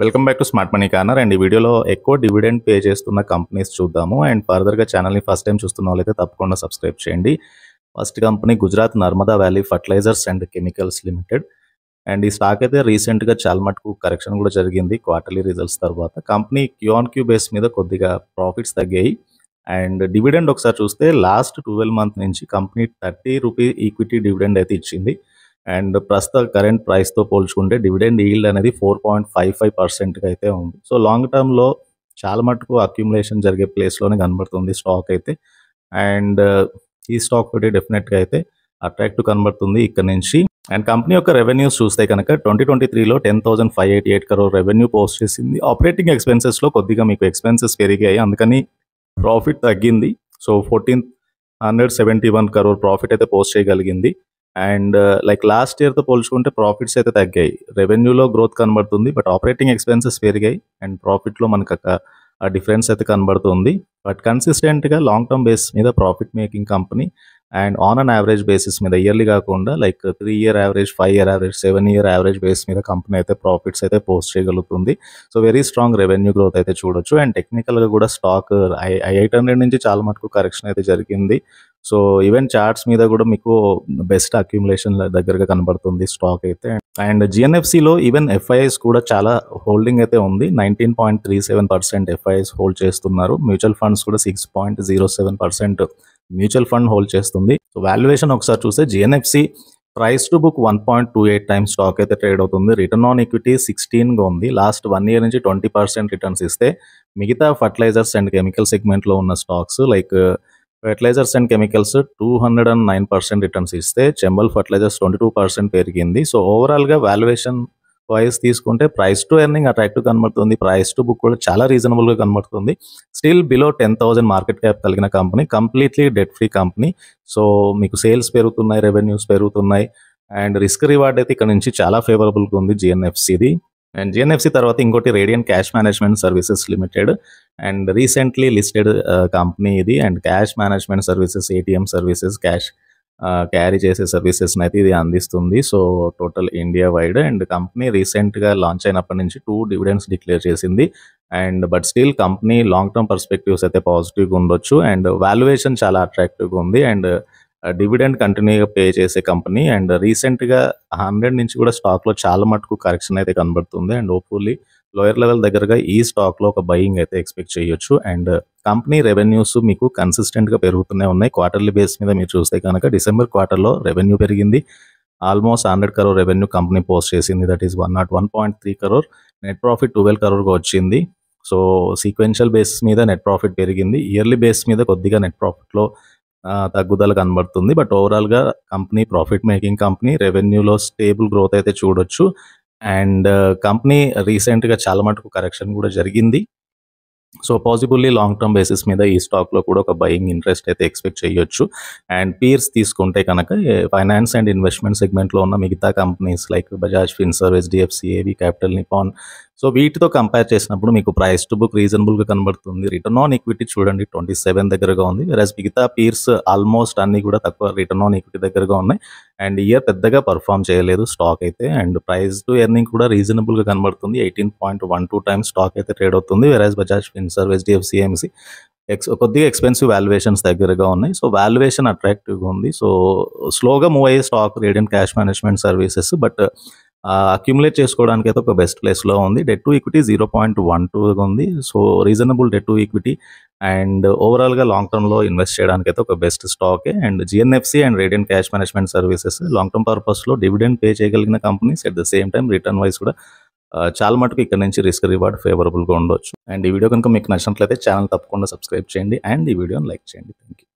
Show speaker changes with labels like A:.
A: welcome back to smart money corner and ఈ వీడియోలో ఎక్కువ డివిడెండ్ పే చేస్తున్న కంపెనీస్ చూద్దాము అండ్ ఫర్దర్గా ఛానల్ని ఫస్ట్ టైం చూస్తున్న వాళ్ళైతే తప్పకుండా సబ్స్క్రైబ్ చేయండి first company Gujarat Narmada valley fertilizers and chemicals limited and ఈ స్టాక్ అయితే రీసెంట్గా చాలా మటుకు కరెక్షన్ కూడా జరిగింది క్వార్టర్లీ రిజల్ట్స్ తర్వాత కంపెనీ క్యూఆన్ క్యూ బేస్ మీద కొద్దిగా ప్రాఫిట్స్ తగ్గాయి అండ్ డివిడెండ్ ఒకసారి చూస్తే లాస్ట్ ట్వెల్వ్ మంత్ నుంచి company thirty rupee equity dividend అయితే ఇచ్చింది అండ్ ప్రస్తుత కరెంట్ ప్రైస్తో పోల్చుకుంటే డివిడెండ్ ఈల్డ్ అనేది ఫోర్ పాయింట్ ఫైవ్ ఫైవ్ పర్సెంట్కి అయితే ఉంది సో లాంగ్ టర్మ్లో చాలా మటుకు అక్యుములేషన్ జరిగే ప్లేస్లోనే కనబడుతుంది స్టాక్ అయితే అండ్ ఈ స్టాక్ ఒకటి డెఫినెట్గా అయితే అట్రాక్టివ్ కనబడుతుంది ఇక్కడ నుంచి అండ్ కంపెనీ యొక్క రెవెన్యూస్ చూస్తే కనుక ట్వంటీ ట్వంటీ త్రీలో ten thousand five eighty eight crore revenue post చేసింది ఆపరేటింగ్ ఎక్స్పెన్సెస్లో కొద్దిగా మీకు ఎక్స్పెన్సెస్ పెరిగాయి అందుకని ప్రాఫిట్ తగ్గింది so fourteen hundred seventy one crore profit అయితే పోస్ట్ చేయగలిగింది అండ్ లైక్ లాస్ట్ ఇయర్తో పోల్చుకుంటే ప్రాఫిట్స్ అయితే తగ్గాయి రెవెన్యూలో గ్రోత్ కనబడుతుంది బట్ ఆపరేటింగ్ ఎక్స్పెన్సెస్ పెరిగాయి అండ్ ప్రాఫిట్లో మనకు ఆ డిఫరెన్స్ అయితే కనబడుతుంది బట్ కన్సిస్టెంట్గా లాంగ్ టర్మ్ బేస్ మీద profit making company and on an average basis మీద ఇయర్లీ కాకుండా like three year average five year average seven year average base మీద కంపెనీ అయితే ప్రాఫిట్స్ అయితే పోస్ట్ చేయగలుగుతుంది so very strong revenue growth అయితే చూడొచ్చు and టెక్నికల్గా కూడా స్టాక్ ఐ ఐ హండ్రెడ్ నుంచి చాలా మటుకు కరెక్షన్ అయితే జరిగింది సో ఈవెన్ చార్ట్స్ మీద కూడా మీకు బెస్ట్ అక్యుములేషన్ దగ్గరగా కనబడుతుంది స్టాక్ అయితే అండ్ జిఎన్ఎఫ్సిలో ఈవెన్ ఎఫ్ఐఎస్ కూడా చాలా హోల్డింగ్ అయితే ఉంది nineteen point three seven percent FIs hold చేస్తున్నారు మ్యూచువల్ ఫండ్స్ కూడా six point zero seven percent mutual fund hold చేస్తుంది సో వాల్యుయేషన్ ఒకసారి చూస్తే GNFC price to book one point two eight times stock అయితే ట్రేడ్ అవుతుంది return on equity సిక్స్టీన్గా ఉంది last one year నుంచి ట్వంటీ పర్సెంట్ రిటర్న్స్ ఇస్తే మిగతా ఫర్టిలైజర్స్ అండ్ కెమికల్ సెగ్మెంట్లో ఉన్న stocks like fertilizers and chemicals two hundred and nine percent returns ఇస్తే Chambal fertilizers twenty two percent పెరిగింది సో ఓవరాల్గా వాల్యుయేషన్ వైజ్ తీసుకుంటే ప్రైస్ టు ఎర్నింగ్ అట్రాక్టివ్ కనబడుతుంది ప్రైస్ టు బుక్ కూడా చాలా రీజనబుల్గా కనబడుతుంది still below ten thousand market cap కలిగిన company completely debt free company so మీకు సేల్స్ పెరుగుతున్నాయి రెవెన్యూస్ పెరుగుతున్నాయి అండ్ రిస్క్ రివార్డ్ అయితే ఇక్కడ నుంచి చాలా ఫేవరబుల్గా ఉంది జిఎన్ఎఫ్సిది అండ్ జిఎన్ఎఫ్సి తర్వాత ఇంకోటి radiant cash management services limited and recently listed company ఇది and cash management services ATM services cash carry చేసే సర్వీసెస్ని అయితే ఇది అందిస్తుంది so total India wide and company రీసెంట్గా లాంచ్ అయినప్పటి నుంచి టూ డివిడెన్స్ డిక్లేర్ చేసింది and but still company long term perspectives అయితే పాజిటివ్గా ఉండొచ్చు అండ్ వాల్యుయేషన్ చాలా అట్రాక్టివ్గా ఉంది అండ్ డివిడెండ్ కంటిన్యూగా పే చేసే కంపెనీ అండ్ రీసెంట్గా హండ్రెడ్ నుంచి కూడా స్టాక్లో చాలా మటుకు కరెక్షన్ అయితే కనబడుతుంది అండ్ ఓపోలీ లోయర్ లెవెల్ దగ్గరగా ఈ స్టాక్లో ఒక బయింగ్ అయితే ఎక్స్పెక్ట్ చేయొచ్చు అండ్ కంపెనీ రెవెన్యూస్ మీకు కన్సిస్టెంట్గా పెరుగుతూనే ఉన్నాయి క్వార్టర్లీ బేస్ మీద మీరు చూస్తే కనుక డిసెంబర్ క్వార్టర్లో రెవెన్యూ పెరిగింది almost hundred crore revenue company post చేసింది that is one not one point three crore net profit twelve కరోర్గా వచ్చింది సో సీక్వెన్షియల్ బేసిస్ మీద నెట్ ప్రాఫిట్ పెరిగింది ఇయర్లీ బేస్ మీద కొద్దిగా నెట్ ప్రాఫిట్లో తగ్గుదల కనబడుతుంది బట్ ఓవరాల్గా కంపెనీ ప్రాఫిట్ మేకింగ్ కంపెనీ రెవెన్యూలో స్టేబుల్ గ్రోత్ అయితే చూడొచ్చు అండ్ కంపెనీ రీసెంట్గా చాలా మటుకు కరెక్షన్ కూడా జరిగింది సో పాసిబుల్లీ లాంగ్ టర్మ్ బేసిస్ మీద ఈ స్టాక్లో కూడా ఒక బయింగ్ ఇంట్రెస్ట్ అయితే ఎక్స్పెక్ట్ చేయొచ్చు అండ్ పీర్స్ తీసుకుంటే కనుక ఫైనాన్స్ అండ్ ఇన్వెస్ట్మెంట్ సెగ్మెంట్లో ఉన్న మిగతా companies like Bajaj Finserv HDFC ఏవి క్యాపిటల్ నిపాన్ సో వీటితో కంపేర్ చేసినప్పుడు మీకు ప్రైస్ టు బుక్ రీజనబుల్గా కనబడుతుంది రిటర్న్ ఆన్ ఈక్విటీ చూడండి ట్వంటీ సెవెన్ దగ్గరగా ఉంది వెరాజ్ మిగతా పీర్స్ ఆల్మోస్ట్ అన్ని కూడా తక్కువ రిటర్న్ ఆన్ ఈక్విటీ దగ్గరగా ఉన్నాయి అండ్ ఇయర్ పెద్దగా పర్ఫామ్ చేయలేదు స్టాక్ అయితే అండ్ ప్రైస్ టు ఎర్నింగ్ కూడా రీజనబుల్గా కనబడుతుంది eighteen point one two times stock అయితే ట్రేడ్ అవుతుంది వెరాజ్ బజాజ్ ఫిన్ సర్వెస్ డిఎఫ్సిఎంసీ ఎక్స్ కొద్దిగా ఎక్స్పెన్సివ్ వాల్యుయేషన్స్ దగ్గరగా ఉన్నాయి సో వాల్యుయేషన్ అట్రాక్టివ్గా ఉంది సో స్లోగా మూవ్ అయ్యే stock radiant cash management services but accumulate చేసుకోవడానికి అయితే ఒక బెస్ట్ ప్లేస్లో ఉంది debt to equity zero point one టూగా ఉంది so reasonable debt to equity and ఓవరాల్గా లాంగ్ టర్మ్లో ఇన్వెస్ట్ చేయడానికి అయితే ఒక బెస్ట్ స్టాకే and GNFC and radiant cash management services long term పర్పస్లో డివిడెండ్ పే చేయగలిగిన companies at the same time return wise కూడా చాలా మటుకు ఇక్కడ నుంచి రిస్క్ రివార్డ్ ఫేవరబుల్గా ఉండొచ్చు అండ్ ఈ వీడియో కనుక మీకు నచ్చినట్లయితే ఛానల్ తప్పకుండా సబ్స్క్రైబ్ చేయండి అండ్ ఈ వీడియోని లైక్ చేయండి థ్యాంక్ యూ